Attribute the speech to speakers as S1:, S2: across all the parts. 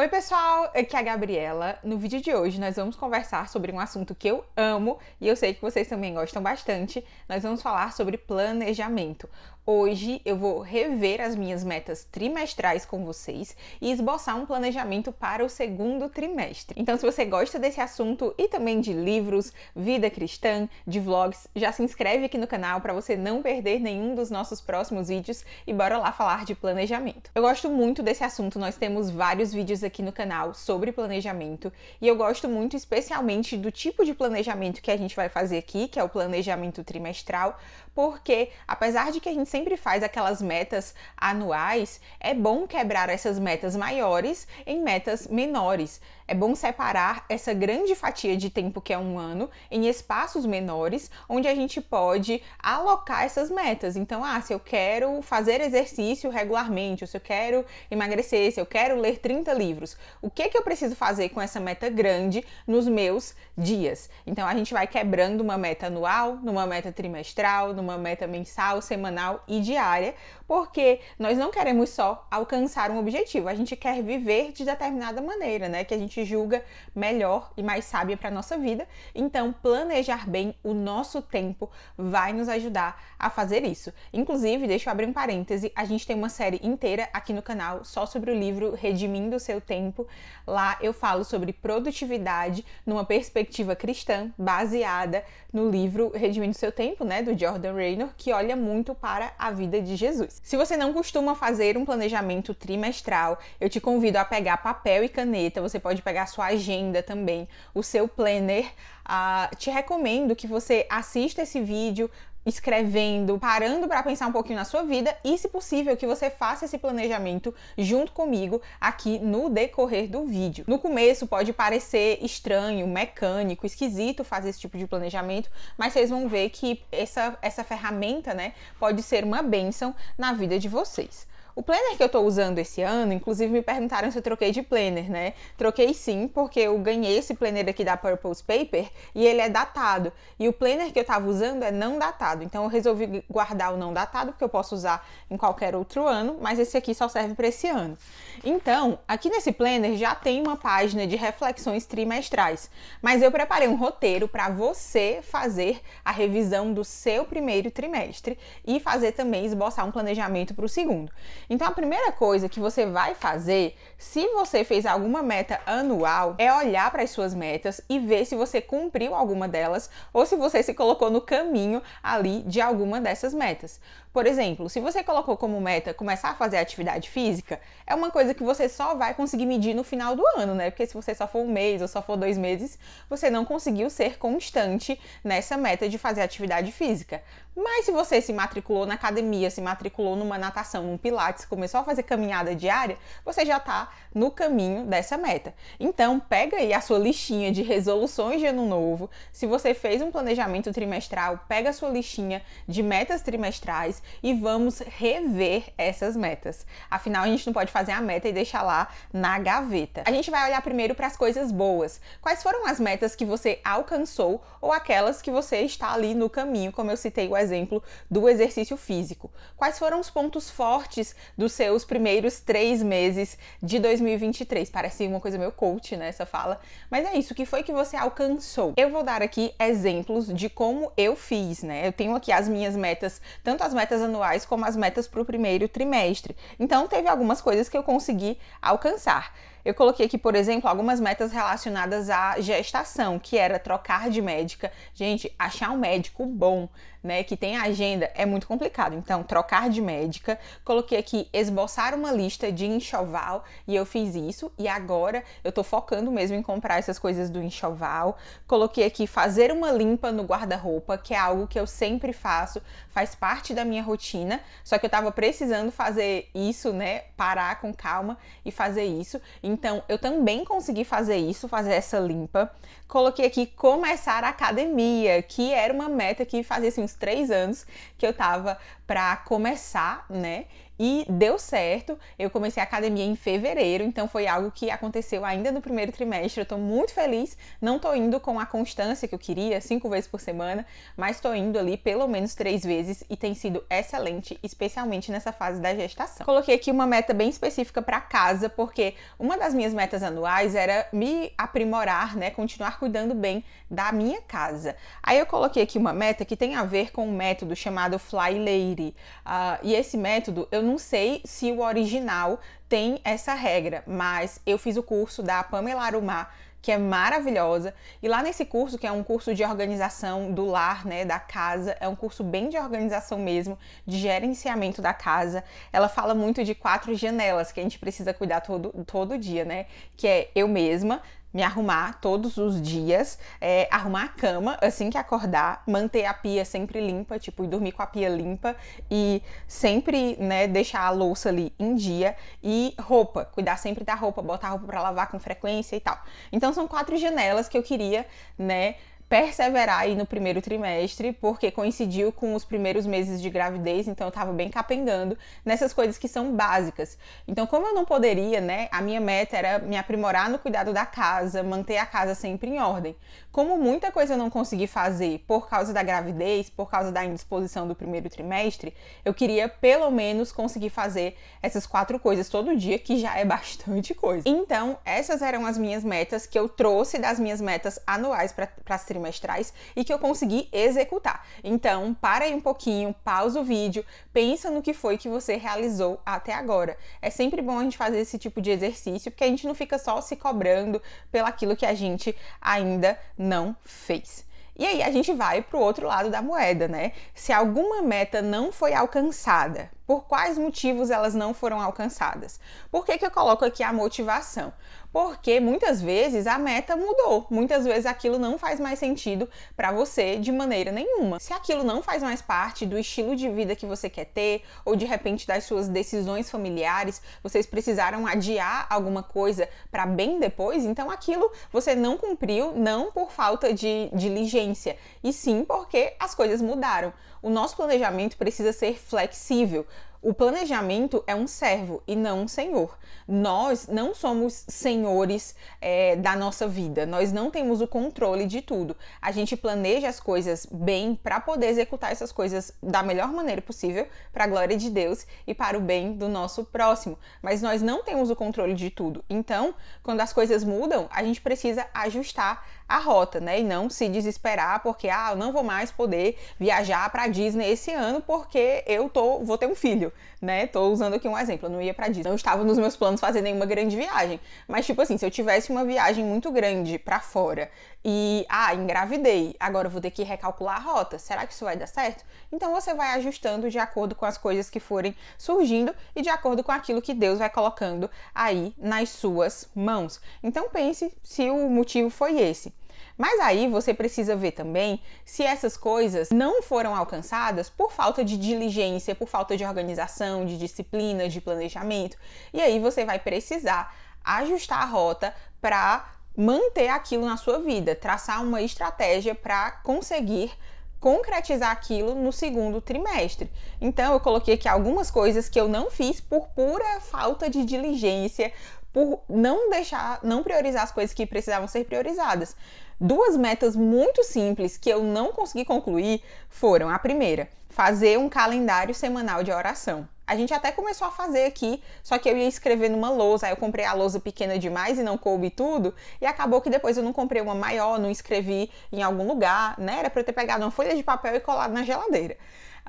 S1: Oi, pessoal, aqui é a Gabriela. No vídeo de hoje nós vamos conversar sobre um assunto que eu amo e eu sei que vocês também gostam bastante. Nós vamos falar sobre planejamento. Hoje eu vou rever as minhas metas trimestrais com vocês e esboçar um planejamento para o segundo trimestre. Então, se você gosta desse assunto e também de livros, vida cristã, de vlogs, já se inscreve aqui no canal para você não perder nenhum dos nossos próximos vídeos e bora lá falar de planejamento. Eu gosto muito desse assunto, nós temos vários vídeos aqui aqui no canal sobre planejamento e eu gosto muito especialmente do tipo de planejamento que a gente vai fazer aqui, que é o planejamento trimestral, porque apesar de que a gente sempre faz aquelas metas anuais, é bom quebrar essas metas maiores em metas menores. É bom separar essa grande fatia de tempo que é um ano em espaços menores, onde a gente pode alocar essas metas. Então, ah, se eu quero fazer exercício regularmente, ou se eu quero emagrecer, se eu quero ler 30 livros, o que, que eu preciso fazer com essa meta grande nos meus dias? Então, a gente vai quebrando uma meta anual, numa meta trimestral, numa uma meta mensal, semanal e diária, porque nós não queremos só alcançar um objetivo, a gente quer viver de determinada maneira, né, que a gente julga melhor e mais sábia para nossa vida. Então, planejar bem o nosso tempo vai nos ajudar a fazer isso. Inclusive, deixa eu abrir um parêntese, a gente tem uma série inteira aqui no canal só sobre o livro Redimindo o seu tempo. Lá eu falo sobre produtividade numa perspectiva cristã, baseada no livro Redimindo o seu tempo, né, do Jordan Jonathan Raynor, que olha muito para a vida de Jesus. Se você não costuma fazer um planejamento trimestral, eu te convido a pegar papel e caneta, você pode pegar sua agenda também, o seu planner. Uh, te recomendo que você assista esse vídeo, escrevendo, parando para pensar um pouquinho na sua vida e, se possível, que você faça esse planejamento junto comigo aqui no decorrer do vídeo. No começo pode parecer estranho, mecânico, esquisito fazer esse tipo de planejamento, mas vocês vão ver que essa, essa ferramenta, né, pode ser uma bênção na vida de vocês. O planner que eu estou usando esse ano, inclusive me perguntaram se eu troquei de planner, né? Troquei sim, porque eu ganhei esse planner aqui da Purpose Paper e ele é datado. E o planner que eu estava usando é não datado. Então eu resolvi guardar o não datado, porque eu posso usar em qualquer outro ano, mas esse aqui só serve para esse ano. Então, aqui nesse planner já tem uma página de reflexões trimestrais, mas eu preparei um roteiro para você fazer a revisão do seu primeiro trimestre e fazer também esboçar um planejamento para o segundo. Então a primeira coisa que você vai fazer, se você fez alguma meta anual, é olhar para as suas metas e ver se você cumpriu alguma delas ou se você se colocou no caminho ali de alguma dessas metas. Por exemplo, se você colocou como meta começar a fazer atividade física, é uma coisa que você só vai conseguir medir no final do ano, né? Porque se você só for um mês ou só for dois meses, você não conseguiu ser constante nessa meta de fazer atividade física. Mas se você se matriculou na academia, se matriculou numa natação, num pilates, começou a fazer caminhada diária, você já está no caminho dessa meta. Então, pega aí a sua listinha de resoluções de ano novo. Se você fez um planejamento trimestral, pega a sua listinha de metas trimestrais e vamos rever essas metas. Afinal, a gente não pode fazer a meta e deixar lá na gaveta. A gente vai olhar primeiro para as coisas boas. Quais foram as metas que você alcançou ou aquelas que você está ali no caminho, como eu citei o exemplo exemplo, do exercício físico. Quais foram os pontos fortes dos seus primeiros três meses de 2023? Parece uma coisa meio coach, né? Essa fala. Mas é isso, o que foi que você alcançou? Eu vou dar aqui exemplos de como eu fiz, né? Eu tenho aqui as minhas metas, tanto as metas anuais como as metas para o primeiro trimestre. Então, teve algumas coisas que eu consegui alcançar. Eu coloquei aqui, por exemplo, algumas metas relacionadas à gestação, que era trocar de médica. Gente, achar um médico bom, né, que tem agenda é muito complicado. Então, trocar de médica. Coloquei aqui esboçar uma lista de enxoval e eu fiz isso e agora eu tô focando mesmo em comprar essas coisas do enxoval. Coloquei aqui fazer uma limpa no guarda-roupa, que é algo que eu sempre faço, faz parte da minha rotina, só que eu tava precisando fazer isso, né, parar com calma e fazer isso. Então, eu também consegui fazer isso, fazer essa limpa. Coloquei aqui começar a academia, que era uma meta que fazia assim, uns três anos que eu tava para começar, né? E deu certo. Eu comecei a academia em fevereiro, então foi algo que aconteceu ainda no primeiro trimestre. Eu tô muito feliz. Não tô indo com a constância que eu queria, cinco vezes por semana, mas tô indo ali pelo menos três vezes e tem sido excelente, especialmente nessa fase da gestação. Coloquei aqui uma meta bem específica para casa, porque uma das minhas metas anuais era me aprimorar, né, continuar cuidando bem da minha casa. Aí eu coloquei aqui uma meta que tem a ver com um método chamado Fly Lady. Uh, e esse método eu não não sei se o original tem essa regra, mas eu fiz o curso da Pamela Arumar, que é maravilhosa. E lá nesse curso, que é um curso de organização do lar, né, da casa, é um curso bem de organização mesmo, de gerenciamento da casa. Ela fala muito de quatro janelas que a gente precisa cuidar todo, todo dia, né? Que é eu mesma, me arrumar todos os dias, é, arrumar a cama assim que acordar, manter a pia sempre limpa, tipo, e dormir com a pia limpa e sempre, né, deixar a louça ali em dia e roupa, cuidar sempre da roupa, botar a roupa para lavar com frequência e tal. Então são quatro janelas que eu queria, né, perseverar aí no primeiro trimestre, porque coincidiu com os primeiros meses de gravidez, então eu tava bem capengando nessas coisas que são básicas. Então, como eu não poderia, né, a minha meta era me aprimorar no cuidado da casa, manter a casa sempre em ordem. Como muita coisa eu não consegui fazer por causa da gravidez, por causa da indisposição do primeiro trimestre, eu queria pelo menos conseguir fazer essas quatro coisas todo dia, que já é bastante coisa. Então, essas eram as minhas metas que eu trouxe das minhas metas anuais para as trimestrais e que eu consegui executar. Então, para aí um pouquinho, pausa o vídeo, pensa no que foi que você realizou até agora. É sempre bom a gente fazer esse tipo de exercício, porque a gente não fica só se cobrando aquilo que a gente ainda não fez. E aí a gente vai para o outro lado da moeda, né? Se alguma meta não foi alcançada, por quais motivos elas não foram alcançadas? Por que, que eu coloco aqui a motivação? porque muitas vezes a meta mudou, muitas vezes aquilo não faz mais sentido para você de maneira nenhuma. Se aquilo não faz mais parte do estilo de vida que você quer ter, ou de repente das suas decisões familiares, vocês precisaram adiar alguma coisa para bem depois, então aquilo você não cumpriu, não por falta de diligência, e sim porque as coisas mudaram. O nosso planejamento precisa ser flexível. O planejamento é um servo e não um senhor. Nós não somos senhores é, da nossa vida, nós não temos o controle de tudo. A gente planeja as coisas bem para poder executar essas coisas da melhor maneira possível, para a glória de Deus e para o bem do nosso próximo. Mas nós não temos o controle de tudo. Então, quando as coisas mudam, a gente precisa ajustar a rota, né? E não se desesperar porque ah, eu não vou mais poder viajar para Disney esse ano porque eu tô vou ter um filho, né? Tô usando aqui um exemplo, eu não ia para Disney, não estava nos meus planos fazer nenhuma grande viagem, mas tipo assim, se eu tivesse uma viagem muito grande para fora e ah, engravidei, agora vou ter que recalcular a rota. Será que isso vai dar certo? Então você vai ajustando de acordo com as coisas que forem surgindo e de acordo com aquilo que Deus vai colocando aí nas suas mãos. Então pense se o motivo foi esse mas aí você precisa ver também se essas coisas não foram alcançadas por falta de diligência, por falta de organização, de disciplina, de planejamento. E aí você vai precisar ajustar a rota para manter aquilo na sua vida, traçar uma estratégia para conseguir concretizar aquilo no segundo trimestre. Então eu coloquei aqui algumas coisas que eu não fiz por pura falta de diligência, por não deixar, não priorizar as coisas que precisavam ser priorizadas. Duas metas muito simples que eu não consegui concluir foram a primeira, fazer um calendário semanal de oração. A gente até começou a fazer aqui, só que eu ia escrever numa lousa, aí eu comprei a lousa pequena demais e não coube tudo, e acabou que depois eu não comprei uma maior, não escrevi em algum lugar, né? Era para eu ter pegado uma folha de papel e colado na geladeira.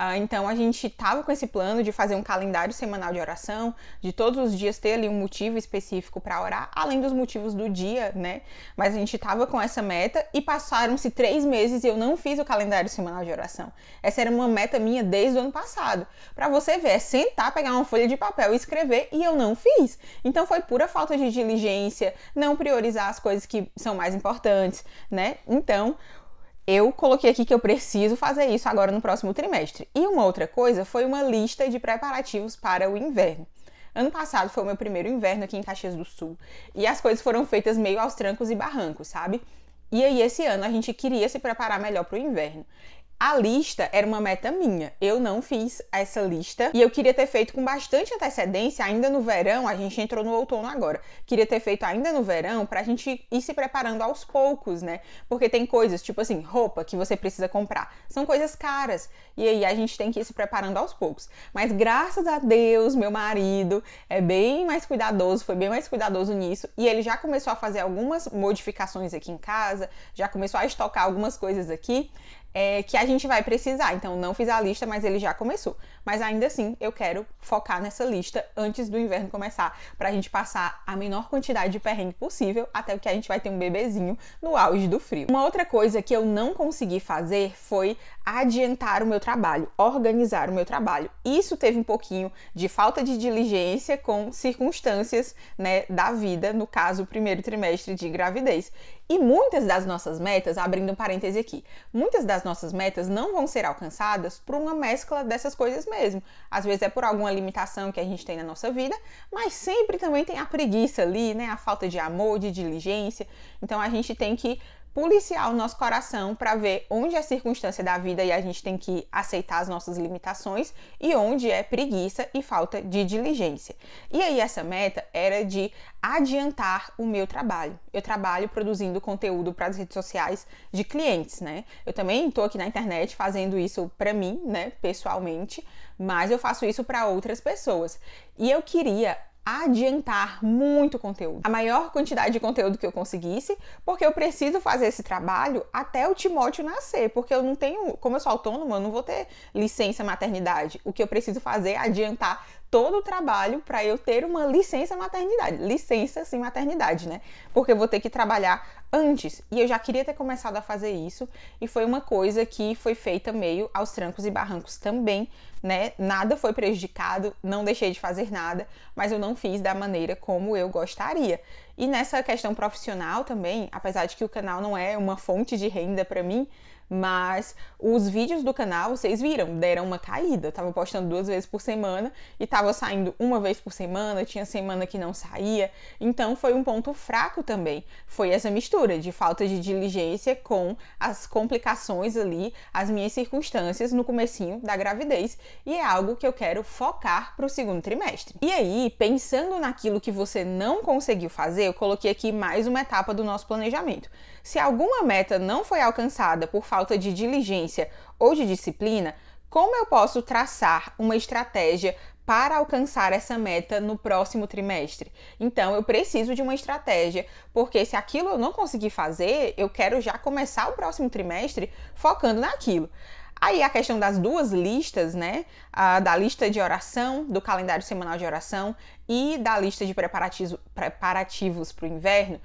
S1: Ah, então a gente estava com esse plano de fazer um calendário semanal de oração, de todos os dias ter ali um motivo específico para orar, além dos motivos do dia, né? Mas a gente estava com essa meta e passaram-se três meses e eu não fiz o calendário semanal de oração. Essa era uma meta minha desde o ano passado. Para você ver, é tentar pegar uma folha de papel e escrever e eu não fiz. Então foi pura falta de diligência, não priorizar as coisas que são mais importantes, né? Então, eu coloquei aqui que eu preciso fazer isso agora no próximo trimestre. E uma outra coisa foi uma lista de preparativos para o inverno. Ano passado foi o meu primeiro inverno aqui em Caxias do Sul e as coisas foram feitas meio aos trancos e barrancos, sabe? E aí esse ano a gente queria se preparar melhor para o inverno. A lista era uma meta minha. Eu não fiz essa lista e eu queria ter feito com bastante antecedência, ainda no verão. A gente entrou no outono agora. Queria ter feito ainda no verão para a gente ir se preparando aos poucos, né? Porque tem coisas, tipo assim, roupa que você precisa comprar. São coisas caras. E aí a gente tem que ir se preparando aos poucos. Mas graças a Deus, meu marido é bem mais cuidadoso, foi bem mais cuidadoso nisso. E ele já começou a fazer algumas modificações aqui em casa, já começou a estocar algumas coisas aqui é, que a gente vai precisar. Então, não fiz a lista, mas ele já começou. Mas ainda assim, eu quero focar nessa lista antes do inverno começar, para a gente passar a menor quantidade de perrengue possível, até que a gente vai ter um bebezinho no auge do frio. Uma outra coisa que eu não consegui fazer foi adiantar o meu trabalho, organizar o meu trabalho. Isso teve um pouquinho de falta de diligência com circunstâncias, né, da vida, no caso, o primeiro trimestre de gravidez. E muitas das nossas metas, abrindo um parêntese aqui, muitas das nossas metas não vão ser alcançadas por uma mescla dessas coisas mesmo. Às vezes é por alguma limitação que a gente tem na nossa vida, mas sempre também tem a preguiça ali, né? A falta de amor, de diligência. Então a gente tem que policiar o nosso coração para ver onde é circunstância da vida e a gente tem que aceitar as nossas limitações e onde é preguiça e falta de diligência. E aí essa meta era de adiantar o meu trabalho. Eu trabalho produzindo conteúdo para as redes sociais de clientes, né? Eu também estou aqui na internet fazendo isso para mim, né, pessoalmente, mas eu faço isso para outras pessoas. E eu queria adiantar muito conteúdo, a maior quantidade de conteúdo que eu conseguisse, porque eu preciso fazer esse trabalho até o Timóteo nascer, porque eu não tenho, como eu sou autônoma, eu não vou ter licença maternidade. O que eu preciso fazer é adiantar todo o trabalho para eu ter uma licença maternidade, licença sem maternidade, né? Porque eu vou ter que trabalhar antes. E eu já queria ter começado a fazer isso, e foi uma coisa que foi feita meio aos trancos e barrancos também, né? Nada foi prejudicado, não deixei de fazer nada, mas eu não fiz da maneira como eu gostaria. E nessa questão profissional também, apesar de que o canal não é uma fonte de renda para mim, mas os vídeos do canal, vocês viram, deram uma caída. Eu tava postando duas vezes por semana e tava saindo uma vez por semana, tinha semana que não saía. Então foi um ponto fraco também. Foi essa mistura de falta de diligência com as complicações ali, as minhas circunstâncias no comecinho da gravidez, e é algo que eu quero focar para o segundo trimestre. E aí, pensando naquilo que você não conseguiu fazer, eu coloquei aqui mais uma etapa do nosso planejamento. Se alguma meta não foi alcançada por falta falta de diligência ou de disciplina, como eu posso traçar uma estratégia para alcançar essa meta no próximo trimestre? Então, eu preciso de uma estratégia, porque se aquilo eu não conseguir fazer, eu quero já começar o próximo trimestre focando naquilo. Aí a questão das duas listas, né? A da lista de oração, do calendário semanal de oração e da lista de preparativos para o inverno,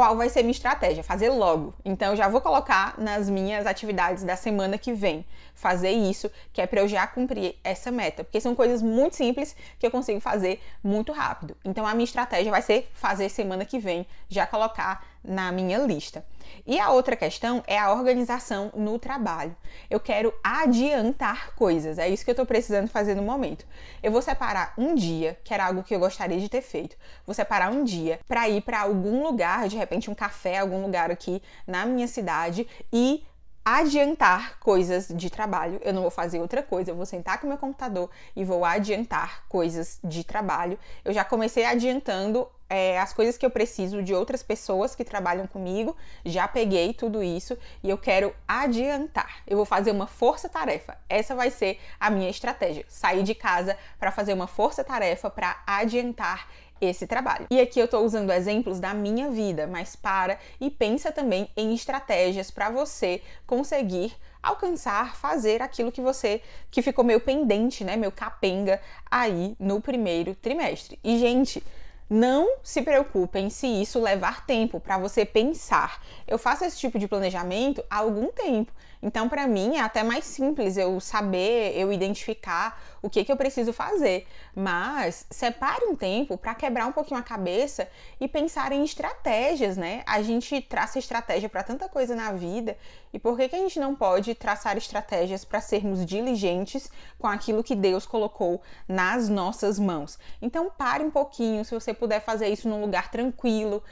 S1: qual vai ser minha estratégia, fazer logo. Então, eu já vou colocar nas minhas atividades da semana que vem fazer isso, que é para eu já cumprir essa meta, porque são coisas muito simples que eu consigo fazer muito rápido. Então a minha estratégia vai ser fazer semana que vem, já colocar na minha lista. E a outra questão é a organização no trabalho. Eu quero adiantar coisas, é isso que eu estou precisando fazer no momento. Eu vou separar um dia, que era algo que eu gostaria de ter feito, vou separar um dia para ir para algum lugar, de repente um café, algum lugar aqui na minha cidade e adiantar coisas de trabalho. Eu não vou fazer outra coisa, eu vou sentar com meu computador e vou adiantar coisas de trabalho. Eu já comecei adiantando é, as coisas que eu preciso de outras pessoas que trabalham comigo, já peguei tudo isso e eu quero adiantar. Eu vou fazer uma força-tarefa. Essa vai ser a minha estratégia. Sair de casa para fazer uma força-tarefa para adiantar esse trabalho. E aqui eu estou usando exemplos da minha vida, mas para e pensa também em estratégias para você conseguir alcançar, fazer aquilo que você que ficou meio pendente, né, meu capenga aí no primeiro trimestre. E gente, não se preocupem se isso levar tempo para você pensar. Eu faço esse tipo de planejamento há algum tempo então, para mim, é até mais simples eu saber, eu identificar o que, que eu preciso fazer. Mas separe um tempo para quebrar um pouquinho a cabeça e pensar em estratégias, né? A gente traça estratégia para tanta coisa na vida e por que, que a gente não pode traçar estratégias para sermos diligentes com aquilo que Deus colocou nas nossas mãos? Então, pare um pouquinho, se você puder fazer isso num lugar tranquilo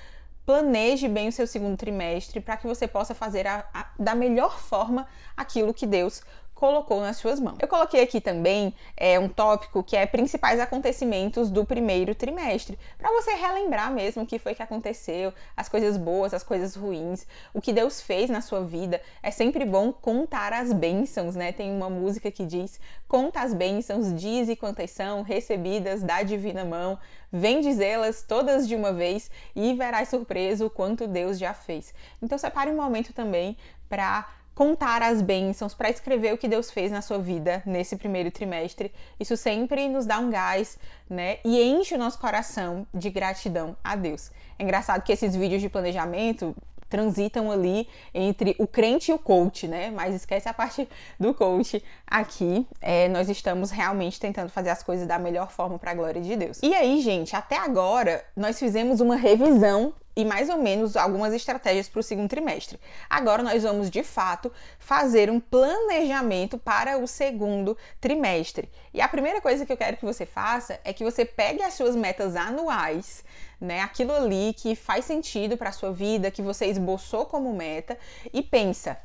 S1: planeje bem o seu segundo trimestre para que você possa fazer a, a, da melhor forma aquilo que Deus colocou nas suas mãos. Eu coloquei aqui também é, um tópico que é principais acontecimentos do primeiro trimestre, para você relembrar mesmo o que foi que aconteceu, as coisas boas, as coisas ruins, o que Deus fez na sua vida. É sempre bom contar as bênçãos, né? Tem uma música que diz: conta as bênçãos, e quantas são recebidas da divina mão, vem dizê-las todas de uma vez e verás surpreso o quanto Deus já fez. Então separe um momento também para contar as bênçãos, para escrever o que Deus fez na sua vida nesse primeiro trimestre. Isso sempre nos dá um gás, né? E enche o nosso coração de gratidão a Deus. É engraçado que esses vídeos de planejamento transitam ali entre o crente e o coach, né? Mas esquece a parte do coach aqui. É, nós estamos realmente tentando fazer as coisas da melhor forma para a glória de Deus. E aí, gente, até agora nós fizemos uma revisão e mais ou menos algumas estratégias para o segundo trimestre. Agora nós vamos de fato fazer um planejamento para o segundo trimestre. E a primeira coisa que eu quero que você faça é que você pegue as suas metas anuais, né? Aquilo ali que faz sentido para a sua vida, que você esboçou como meta e pensa,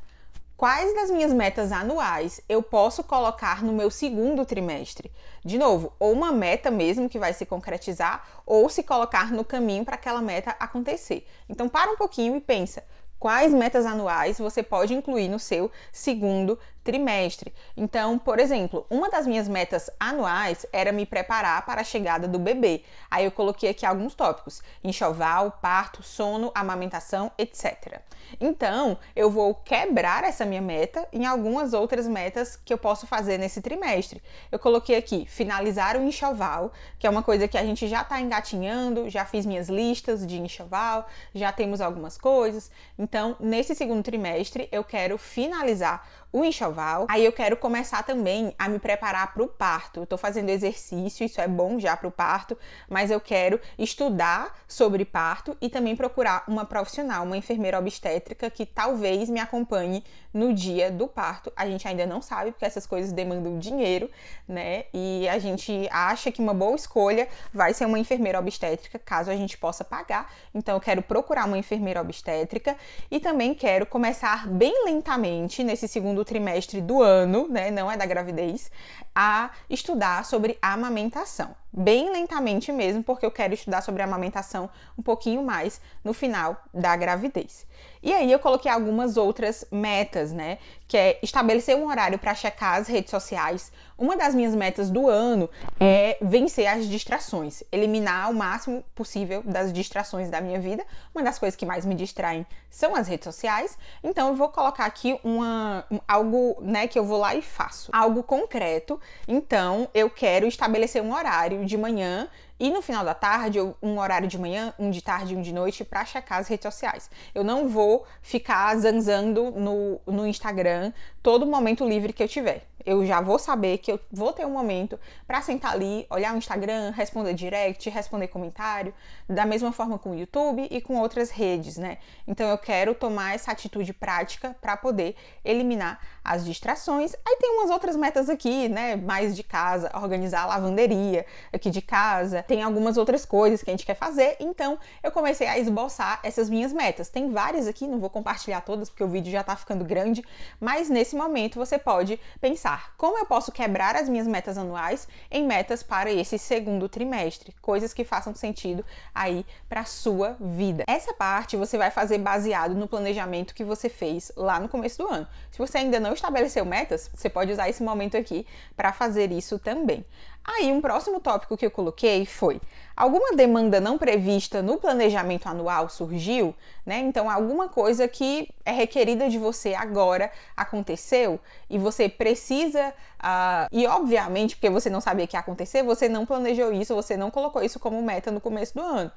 S1: Quais das minhas metas anuais eu posso colocar no meu segundo trimestre? De novo, ou uma meta mesmo que vai se concretizar, ou se colocar no caminho para aquela meta acontecer. Então, para um pouquinho e pensa: quais metas anuais você pode incluir no seu segundo trimestre. Então, por exemplo, uma das minhas metas anuais era me preparar para a chegada do bebê. Aí eu coloquei aqui alguns tópicos: enxoval, parto, sono, amamentação, etc. Então, eu vou quebrar essa minha meta em algumas outras metas que eu posso fazer nesse trimestre. Eu coloquei aqui finalizar o enxoval, que é uma coisa que a gente já está engatinhando, já fiz minhas listas de enxoval, já temos algumas coisas. Então, nesse segundo trimestre, eu quero finalizar o enxoval, aí eu quero começar também a me preparar para o parto. Eu tô fazendo exercício, isso é bom já para o parto, mas eu quero estudar sobre parto e também procurar uma profissional, uma enfermeira obstétrica que talvez me acompanhe no dia do parto. A gente ainda não sabe, porque essas coisas demandam dinheiro, né? E a gente acha que uma boa escolha vai ser uma enfermeira obstétrica, caso a gente possa pagar. Então, eu quero procurar uma enfermeira obstétrica e também quero começar bem lentamente, nesse segundo trimestre do ano, né? Não é da gravidez, a estudar sobre amamentação. Bem lentamente mesmo, porque eu quero estudar sobre amamentação um pouquinho mais no final da gravidez. E aí eu coloquei algumas outras metas, né? Que é estabelecer um horário para checar as redes sociais. Uma das minhas metas do ano é vencer as distrações, eliminar o máximo possível das distrações da minha vida. Uma das coisas que mais me distraem são as redes sociais. Então eu vou colocar aqui uma algo, né, que eu vou lá e faço, algo concreto. Então eu quero estabelecer um horário de manhã e no final da tarde, um horário de manhã, um de tarde e um de noite, para checar as redes sociais. Eu não vou ficar zanzando no, no Instagram todo momento livre que eu tiver eu já vou saber que eu vou ter um momento para sentar ali, olhar o Instagram, responder direct, responder comentário, da mesma forma com o YouTube e com outras redes, né? Então eu quero tomar essa atitude prática para poder eliminar as distrações. Aí tem umas outras metas aqui, né? Mais de casa, organizar a lavanderia aqui de casa, tem algumas outras coisas que a gente quer fazer. Então eu comecei a esboçar essas minhas metas. Tem várias aqui, não vou compartilhar todas porque o vídeo já tá ficando grande, mas nesse momento você pode pensar pensar como eu posso quebrar as minhas metas anuais em metas para esse segundo trimestre, coisas que façam sentido aí para sua vida. Essa parte você vai fazer baseado no planejamento que você fez lá no começo do ano. Se você ainda não estabeleceu metas, você pode usar esse momento aqui para fazer isso também. Aí um próximo tópico que eu coloquei foi alguma demanda não prevista no planejamento anual surgiu, né? Então, alguma coisa que é requerida de você agora aconteceu e você precisa, uh, e obviamente, porque você não sabia que ia acontecer, você não planejou isso, você não colocou isso como meta no começo do ano.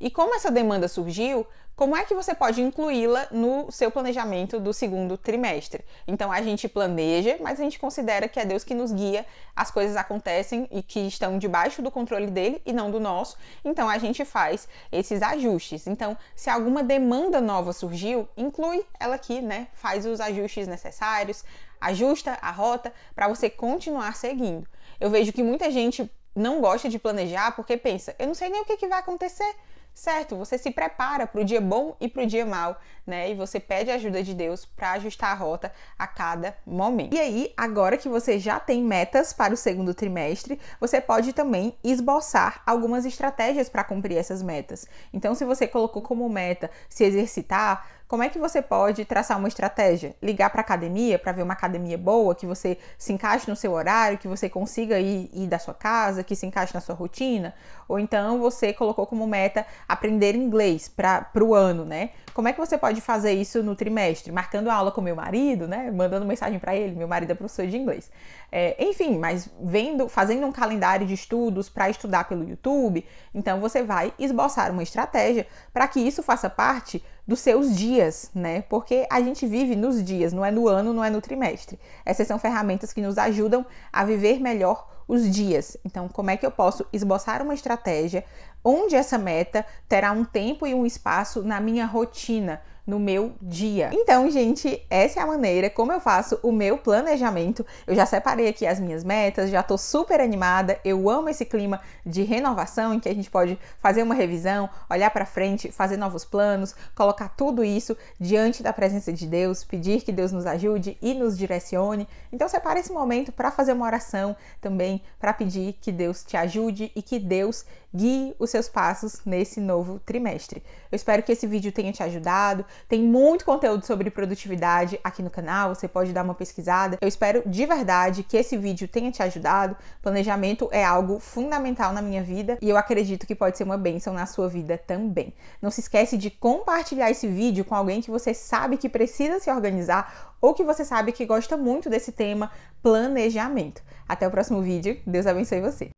S1: E como essa demanda surgiu, como é que você pode incluí-la no seu planejamento do segundo trimestre? Então a gente planeja, mas a gente considera que é Deus que nos guia, as coisas acontecem e que estão debaixo do controle dele e não do nosso. Então a gente faz esses ajustes. Então, se alguma demanda nova surgiu, inclui ela aqui, né? Faz os ajustes necessários, ajusta a rota para você continuar seguindo. Eu vejo que muita gente não gosta de planejar porque pensa, eu não sei nem o que, que vai acontecer certo, você se prepara para o dia bom e para o dia mal, né? E você pede a ajuda de Deus para ajustar a rota a cada momento. E aí, agora que você já tem metas para o segundo trimestre, você pode também esboçar algumas estratégias para cumprir essas metas. Então, se você colocou como meta se exercitar, como é que você pode traçar uma estratégia? Ligar para academia para ver uma academia boa que você se encaixe no seu horário, que você consiga ir, ir da sua casa, que se encaixe na sua rotina? Ou então você colocou como meta aprender inglês para o ano, né? Como é que você pode fazer isso no trimestre? Marcando aula com meu marido, né? Mandando mensagem para ele. Meu marido é professor de inglês. É, enfim, mas vendo, fazendo um calendário de estudos para estudar pelo YouTube, então você vai esboçar uma estratégia para que isso faça parte dos seus dias, né? Porque a gente vive nos dias, não é no ano, não é no trimestre. Essas são ferramentas que nos ajudam a viver melhor os dias. Então, como é que eu posso esboçar uma estratégia onde essa meta terá um tempo e um espaço na minha rotina? no meu dia. Então, gente, essa é a maneira como eu faço o meu planejamento. Eu já separei aqui as minhas metas, já tô super animada. Eu amo esse clima de renovação em que a gente pode fazer uma revisão, olhar para frente, fazer novos planos, colocar tudo isso diante da presença de Deus, pedir que Deus nos ajude e nos direcione. Então, separe esse momento para fazer uma oração também, para pedir que Deus te ajude e que Deus guie os seus passos nesse novo trimestre. Eu espero que esse vídeo tenha te ajudado. Tem muito conteúdo sobre produtividade aqui no canal, você pode dar uma pesquisada. Eu espero de verdade que esse vídeo tenha te ajudado. Planejamento é algo fundamental na minha vida e eu acredito que pode ser uma bênção na sua vida também. Não se esquece de compartilhar esse vídeo com alguém que você sabe que precisa se organizar ou que você sabe que gosta muito desse tema planejamento. Até o próximo vídeo. Deus abençoe você.